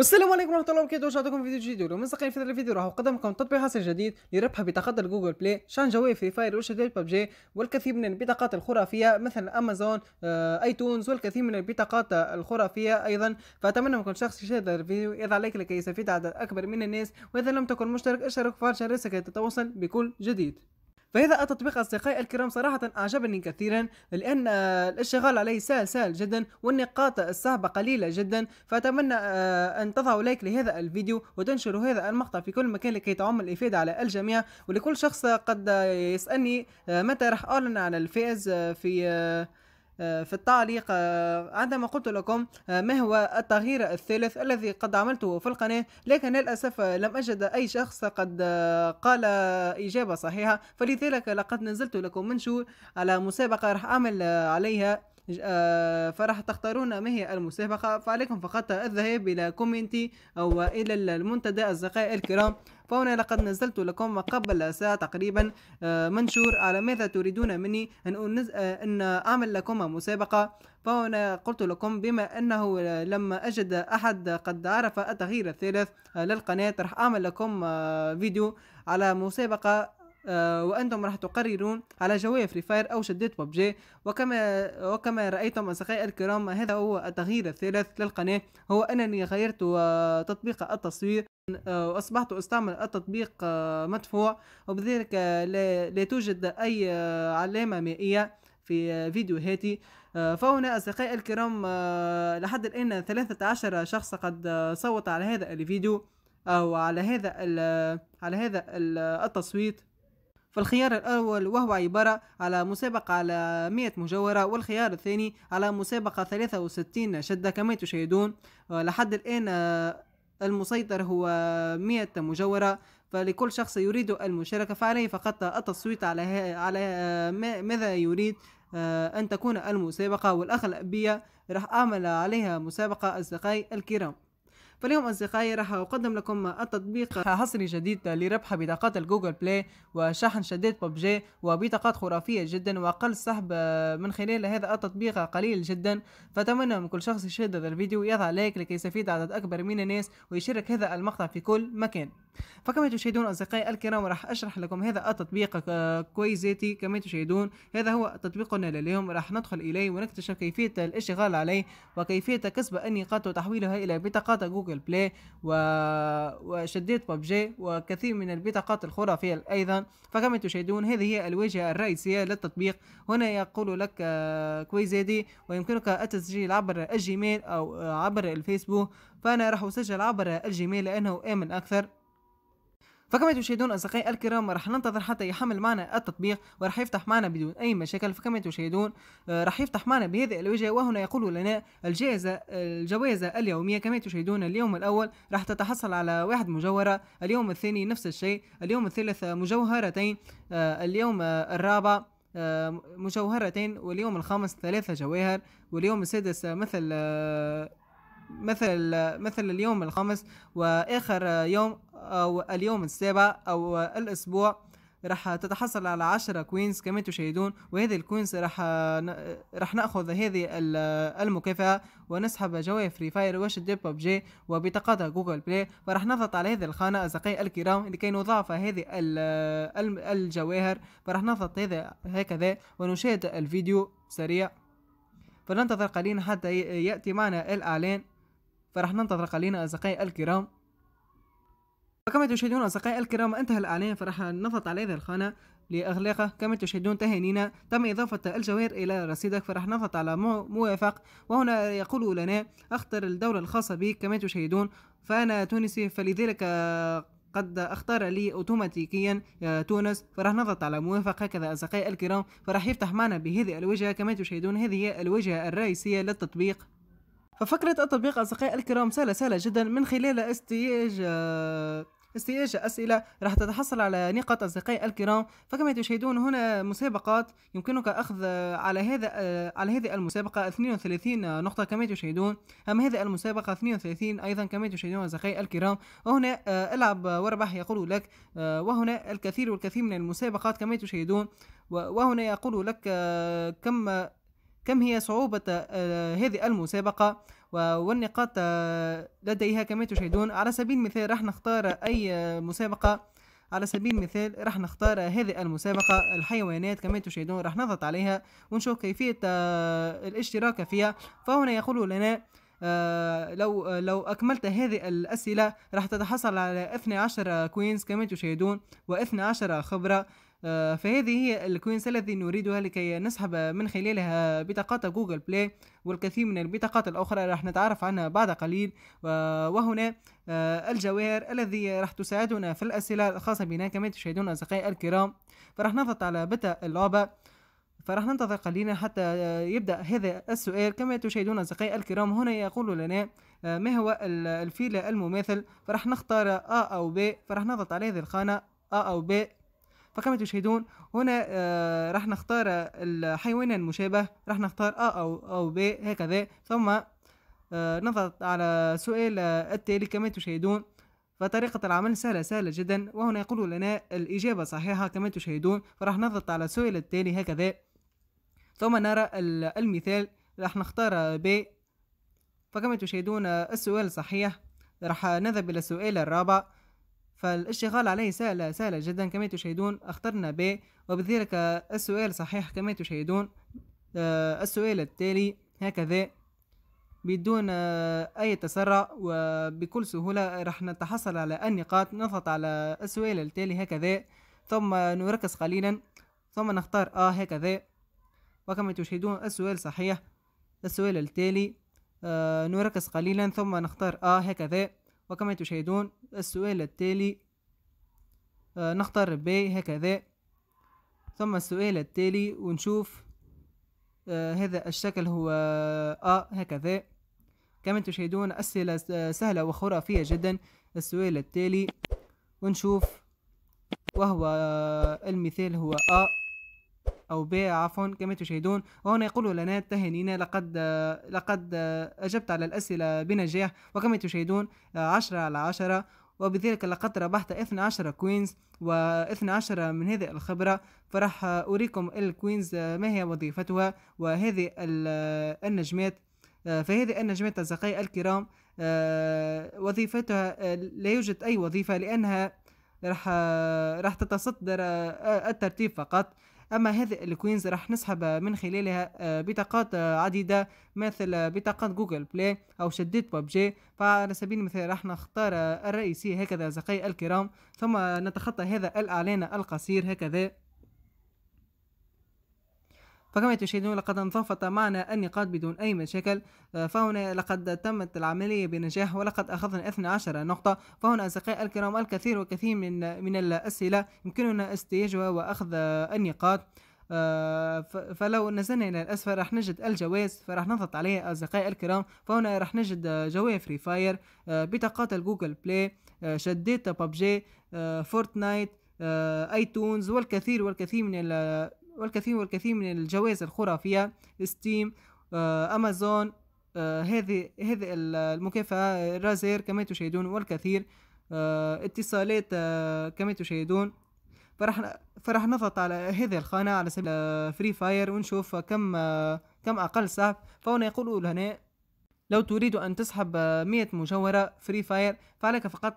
والسلام عليكم ورحمه الله وبركاته في فيديو جديد ومن في هذا الفيديو راح اقدم لكم تطبيق حصري جديد لربح بطاقات جوجل بلاي شان جوائز فري فاير وشدات ببجي والكثير من البطاقات الخرافيه مثل امازون آه، ايتونز والكثير من البطاقات الخرافيه ايضا فاتمنى من كل شخص يشاهد هذا الفيديو اذا عليك لكي يستفيد عدد اكبر من الناس واذا لم تكن مشترك اشترك في فرشة ليس بكل جديد فهذا التطبيق أصدقائي الكرام صراحة أعجبني كثيرا لأن آه، الاشتغال عليه سهل سهل جدا والنقاط الصعبة قليلة جدا فأتمنى آه، أن تضعوا لايك لهذا الفيديو وتنشروا هذا المقطع في كل مكان لكي تعم الإفادة على الجميع ولكل شخص قد آه، يسألني متى راح أعلن على الفائز في آه، في التعليق آه، عندما قلت لكم آه، ما هو التغيير الثالث الذي قد عملته في القناة لكن للأسف لم أجد أي شخص قد قال إجابة صحيحة فلذلك لقد نزلت لكم منشور على مسابقة راح أعمل عليها آه، فراح تختارون ما هي المسابقة فعليكم فقط الذهاب إلى كومنتي أو إلى المنتدى أصدقائي الكرام فهنا لقد نزلت لكم قبل ساعة تقريبا آه، منشور على ماذا تريدون مني أن, أن أعمل لكم مسابقة فهنا قلت لكم بما أنه لما أجد أحد قد عرف التغيير الثالث للقناة راح أعمل لكم آه، فيديو على مسابقة آه، وانتم راح تقررون على جوية فري فاير او شدة ببجي وكما وكما رايتم اصدقائي الكرام هذا هو التغيير الثالث للقناة هو انني غيرت آه، تطبيق التصوير آه، واصبحت استعمل التطبيق مدفوع وبذلك لا توجد اي علامة مائية في فيديوهاتي فهنا أصدقائي الكرام لحد الآن 13 شخص قد صوت على هذا الفيديو أو على هذا على هذا التصويت فالخيار الأول وهو عبارة على مسابقة على 100 مجاورة والخيار الثاني على مسابقة 63 شدة كما تشاهدون آه، لحد الآن آه، المسيطر هو 100 مجاورة فلكل شخص يريد المشاركة فعليه فقط التصويت على على آه، ماذا يريد أن تكون المسابقة والأخ الأبية راح أعمل عليها مسابقة أصدقائي الكرام فاليوم أصدقائي راح أقدم لكم التطبيق حصري جديد لربح بطاقات الجوجل بلاي وشحن شديد ببجي وبطاقات خرافية جدا وأقل سحب آه، من خلال هذا التطبيق قليل جدا فأتمنى من كل شخص يشاهد هذا الفيديو يضع لايك لكي يستفيد عدد أكبر من الناس ويشارك هذا المقطع في كل مكان فكما تشاهدون أصدقائي الكرام راح أشرح لكم هذا التطبيق آه، كويزيتي كما تشاهدون هذا هو تطبيقنا لليوم راح ندخل إليه ونكتشف كيفية الاشتغال عليه وكيفية كسب النقاط وتحويلها إلى بطاقات جوجل بلاي و... وشديد ببجي وكثير من البطاقات الخرافية أيضا فكما تشاهدون هذه هي الواجهة الرئيسية للتطبيق هنا يقول لك آه، كويزيتي ويمكنك التسجيل عبر الجيميل أو آه، عبر الفيسبوك فأنا راح أسجل عبر الجيميل لأنه آمن أكثر فكما تشاهدون اصدقائي الكرام راح ننتظر حتى يحمل معنا التطبيق وراح يفتح معنا بدون اي مشاكل فكما تشاهدون آه، راح يفتح معنا بهذه الواجهه وهنا يقول لنا الجائزه الجوائز اليوميه كما تشاهدون اليوم الاول راح تتحصل على واحد مجوهره اليوم الثاني نفس الشيء اليوم الثالث مجوهرتين آه، اليوم الرابع آه، مجوهرتين واليوم الخامس ثلاثة جواهر واليوم السادس مثل مثل مثل اليوم الخامس واخر يوم أو اليوم السابع أو الأسبوع راح تتحصل على عشرة كوينز كما تشاهدون وهذه الكوينز راح راح ناخذ هذه المكافأة ونسحب جوائز فري فاير بوب جي وبطاقات جوجل بلاي فراح نضغط على هذه الخانة أصدقائي الكرام لكي نضاعف هذه الجواهر فراح نضغط هذا هكذا ونشاهد الفيديو سريع فننتظر قليلا حتى يأتي معنا الإعلان فراح ننتظر قليلا أصدقائي الكرام كما تشاهدون أصدقائي الكرام انتهى الإعلان فرح نضغط على هذه الخانة لإغلاقه كما تشاهدون تهانينا تم إضافة الجوائر إلى رصيدك فرح نضغط على موافق وهنا يقول لنا اختر الدولة الخاصة بك كما تشاهدون فأنا تونسي فلذلك قد اختار لي اوتوماتيكيا تونس فراح نضغط على موافق هكذا اصدقائي الكرام فراح يفتح معنا بهذه الواجهه كما تشاهدون هذه هي الواجهه الرئيسيه للتطبيق ففكرة التطبيق أصدقائي الكرام سهلة سهلة جدا من خلال استيج آه، استياج أسئلة راح تتحصل على نقاط أصدقائي الكرام فكما تشاهدون هنا مسابقات يمكنك أخذ على هذا آه، على هذه المسابقة 32 نقطة كما تشاهدون أما هذه المسابقة 32 أيضا كما تشاهدون أصدقائي الكرام وهنا آه، العب واربح يقول لك وهنا الكثير والكثير من المسابقات كما تشاهدون وهنا يقول لك كم كم هي صعوبة آه، هذه المسابقة والنقاط آه، لديها كما تشاهدون على سبيل المثال راح نختار أي آه، مسابقة على سبيل المثال راح نختار هذه المسابقة الحيوانات كما تشاهدون راح نضغط عليها ونشوف كيفية الاشتراك فيها فهنا يقول لنا لو لو اكملت هذه الاسئله راح تتحصل على 12 كوينز كما تشاهدون و12 خبره آه، فهذه هي الكوينسة التي نريدها لكي نسحب من خلالها بطاقات جوجل بلاي والكثير من البطاقات الأخرى راح نتعرف عنها بعد قليل وهنا آه، الجواهر الذي راح تساعدنا في الأسئلة الخاصة بنا كما تشاهدون أصدقائي الكرام فراح نضغط على بتا اللعبة فراح ننتظر قليلا حتى آه، يبدأ هذا السؤال كما تشاهدون أصدقائي الكرام هنا يقول لنا ما هو الفيل المماثل فراح نختار أ أو ب فراح نضغط على هذه الخانة أ أو ب فكما تشاهدون هنا آه، راح نختار الحيوان المشابه راح نختار أ أو أو ب هكذا ثم آه، نضغط على السؤال آه، التالي كما تشاهدون فطريقة العمل سهلة سهلة جدا وهنا يقول لنا الإجابة صحيحة كما تشاهدون فراح نضغط على السؤال التالي هكذا ثم نرى المثال راح نختار ب فكما تشاهدون السؤال صحيح راح نذهب إلى السؤال الرابع فالاشتغال عليه سهلة سهلة جدا كما تشاهدون اخترنا ب وبذلك السؤال صحيح كما تشاهدون آه، السؤال التالي هكذا بدون آه، أي تسرع وبكل سهولة راح نتحصل على النقاط نضغط على السؤال التالي هكذا ثم نركز قليلا ثم نختار آ هكذا وكما تشاهدون السؤال صحيح السؤال التالي آه نركز قليلا ثم نختار آ هكذا وكما تشاهدون السؤال التالي آه، نختار ب هكذا ثم السؤال التالي ونشوف آه، هذا الشكل هو أ آه، هكذا كما تشاهدون أسئلة سهلة وخرافية جدا السؤال التالي ونشوف وهو المثال هو أ أو ب عفوا كما تشاهدون وهنا يقول لنا تهانينا لقد لقد أجبت على الأسئلة بنجاح وكما تشاهدون 10 على 10 وبذلك لقد ربحت 12 كوينز و12 من هذه الخبرة فراح أريكم الكوينز ما هي وظيفتها وهذه النجمات فهذه النجمات أصدقائي الكرام وظيفتها لا يوجد أي وظيفة لأنها راح راح تتصدر الترتيب فقط أما هذه الكوينز راح نسحب من خلالها آه، بطاقات آه، عديدة مثل آه، بطاقات جوجل بلاي أو شديد ببجي فعلى سبيل المثال راح نختار الرئيسي هكذا أصدقائي الكرام ثم نتخطى هذا الإعلان القصير هكذا فكما تشاهدون لقد انضافت معنا النقاط بدون أي مشاكل آه، فهنا لقد تمت العملية بنجاح ولقد أخذنا 12 نقطة فهنا أصدقائي الكرام الكثير وكثير من من الأسئلة يمكننا استيجها وأخذ النقاط آه، فلو نزلنا الى الاسفل راح نجد الجواز فراح نضغط عليه اصدقائي الكرام فهنا راح نجد جواز فري فاير آه، بطاقات الجوجل بلاي شديت ببجي فورتنايت ايتونز والكثير والكثير من والكثير والكثير من الجوائز الخرافية ستيم آه، أمازون آه، هذه هذه المكافأة رازير كما تشاهدون والكثير آه، اتصالات كما تشاهدون فراح فراح نضغط على هذه الخانة على سبيل فري فاير ونشوف كم كم أقل سحب فهنا يقول هنا لو تريد أن تسحب مئة مجوهرة فري فاير فعليك فقط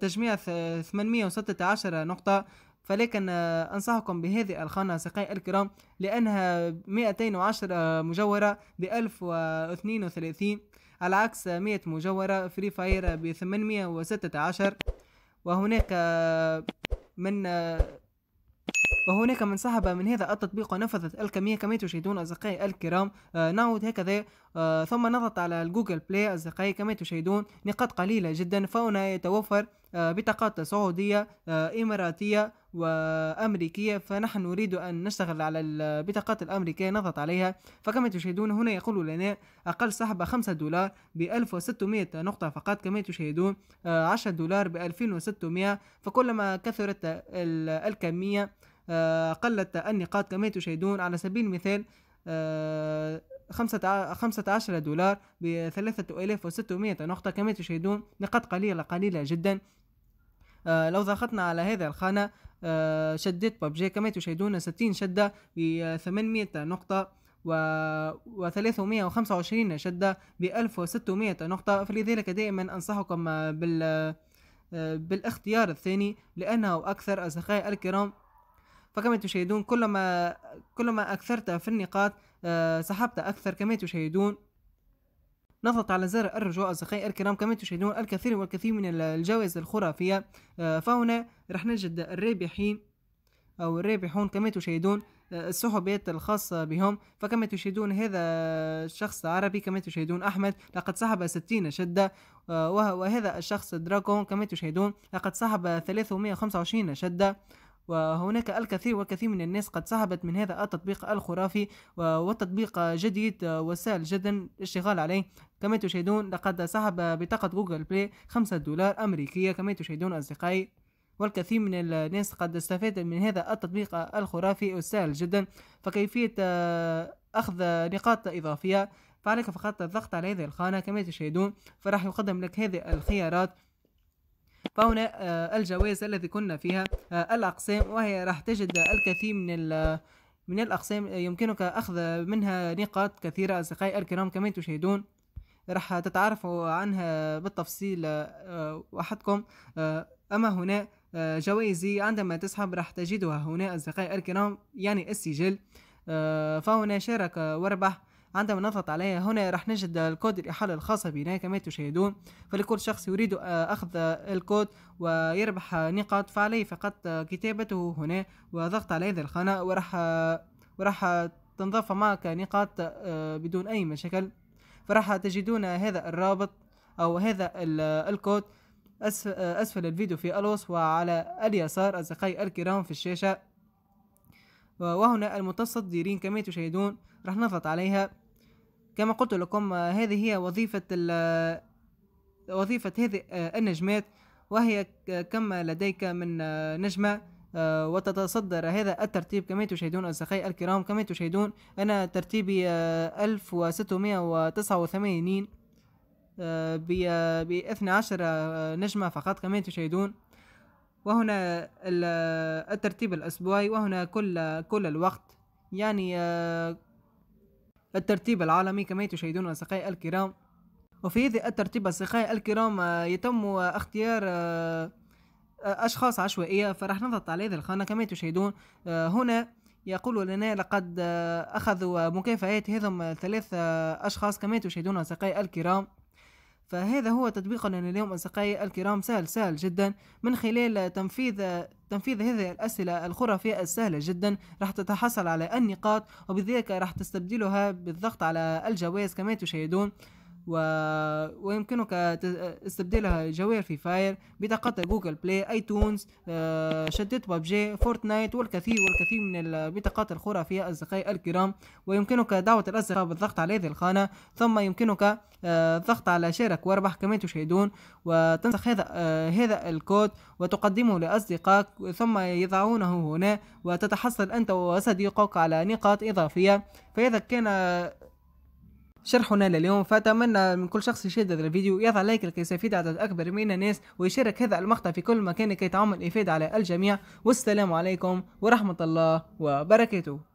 تجميع 816 نقطة فلكن آه، أنصحكم بهذه الخانة أصدقائي الكرام لأنها 210 آه، مجورة ب 1032 على عكس 100 مجورة فري فاير ب 816 وهناك آه، من وهناك من سحب من هذا التطبيق ونفذت الكمية كما تشاهدون أصدقائي الكرام آه، نعود هكذا آه، ثم نضغط على الجوجل بلاي أصدقائي كما تشاهدون نقاط قليلة جدا فهنا يتوفر آه، بطاقات سعودية إماراتية وأمريكية فنحن نريد أن نشتغل على البطاقات الأمريكية نضغط عليها فكما تشاهدون هنا يقول لنا أقل سحب 5 دولار ب 1600 نقطة فقط كما تشاهدون 10 دولار ب 2600 فكلما كثرت الكمية آه، قلت النقاط كما تشاهدون على سبيل المثال آه، خمسة عشر دولار بثلاثة آلاف وستمائة نقطة كما تشاهدون نقاط قليلة قليلة جدا آه، لو ضغطنا على هذا الخانة شدت ببجي كما تشاهدون ستين شدة بثمانمائة نقطة و 325 شدة ب 1600 نقطة فلذلك دائما أنصحكم بال بالاختيار الثاني لأنه أكثر أصدقائي الكرام فكما تشاهدون كلما كلما أكثرت في النقاط آه، سحبت أكثر كما تشاهدون نضغط على زر الرجوع أصدقائي الكرام كما تشاهدون الكثير والكثير من الجوائز الخرافية آه، فهنا راح نجد الرابحين أو الرابحون كما تشاهدون آه، السحبات الخاصة بهم فكما تشاهدون هذا شخص عربي كما تشاهدون أحمد لقد سحب ستين شدة وهذا الشخص دراكون كما تشاهدون لقد سحب وخمسة وعشرين شدة وهناك الكثير والكثير من الناس قد سحبت من هذا التطبيق الخرافي والتطبيق جديد وسهل جدا الاشتغال عليه كما تشاهدون لقد سحب بطاقة جوجل بلاي خمسة دولار أمريكية كما تشاهدون أصدقائي والكثير من الناس قد استفاد من هذا التطبيق الخرافي والسهل جدا فكيفية آه، أخذ نقاط إضافية فعليك فقط الضغط على هذه الخانة كما تشاهدون فراح يقدم لك هذه الخيارات فهنا آه، الجوائز التي كنا فيها آه، الأقسام وهي راح تجد الكثير من ال من الأقسام آه، يمكنك أخذ منها نقاط كثيرة أصدقائي الكرام كما تشاهدون راح تتعرفوا عنها بالتفصيل وحدكم أما هنا جوائزي عندما تسحب راح تجدها هنا أصدقائي الكرام يعني السجل فهنا شارك وربح عندما نضغط عليها هنا راح نجد الكود الإحالة الخاصة بنا كما تشاهدون فلكل شخص يريد آه، أخذ الكود ويربح نقاط فعليه فقط كتابته هنا وضغط على هذه الخانة وراح وراح تنضاف معك نقاط آه، بدون أي مشاكل فراح تجدون هذا الرابط أو هذا الكود أسفل الفيديو في الوصف وعلى اليسار أصدقائي الكرام في الشاشة وهنا المتصدرين كما تشاهدون راح نضغط عليها كما قلت لكم آه، هذه هي وظيفة آه، وظيفة هذه آه، النجمات وهي كما لديك من نجمة وتتصدر هذا الترتيب كما تشاهدون أصدقائي الكرام كما تشاهدون أنا ترتيبي 1689 ب 12 نجمة فقط كما تشاهدون وهنا الترتيب الأسبوعي وهنا كل كل الوقت يعني الترتيب العالمي كما تشاهدون أصدقائي الكرام وفي هذا الترتيب أصدقائي الكرام آه، يتم آه، اختيار آه، أشخاص عشوائية فراح نضغط على هذه الخانة كما تشاهدون هنا يقول لنا لقد أخذوا مكافآت هذم ثلاث أشخاص كما تشاهدون أصدقائي الكرام فهذا هو تطبيقنا لليوم أصدقائي الكرام سهل سهل جدا من خلال تنفيذ تنفيذ هذه الأسئلة الخرافية السهلة جدا راح تتحصل على النقاط وبذلك راح تستبدلها بالضغط على الجواز كما تشاهدون و... ويمكنك استبدالها جوار في فاير بطاقات جوجل بلاي اي تونز آه، شدت ببجي فورتنايت والكثير والكثير من البطاقات الخرافية أصدقائي الكرام ويمكنك دعوة الأصدقاء بالضغط على هذه الخانة ثم يمكنك الضغط آه، على شارك واربح كما تشاهدون وتنسخ هذا آه، هذا الكود وتقدمه لأصدقائك ثم يضعونه هنا وتتحصل أنت وصديقك على نقاط إضافية فإذا كان شرحنا لليوم فأتمنى من كل شخص يشاهد هذا الفيديو يضع لايك لكي يستفيد عدد أكبر من الناس ويشارك هذا المقطع في كل مكان لكي تعم الإفادة على الجميع والسلام عليكم ورحمة الله وبركاته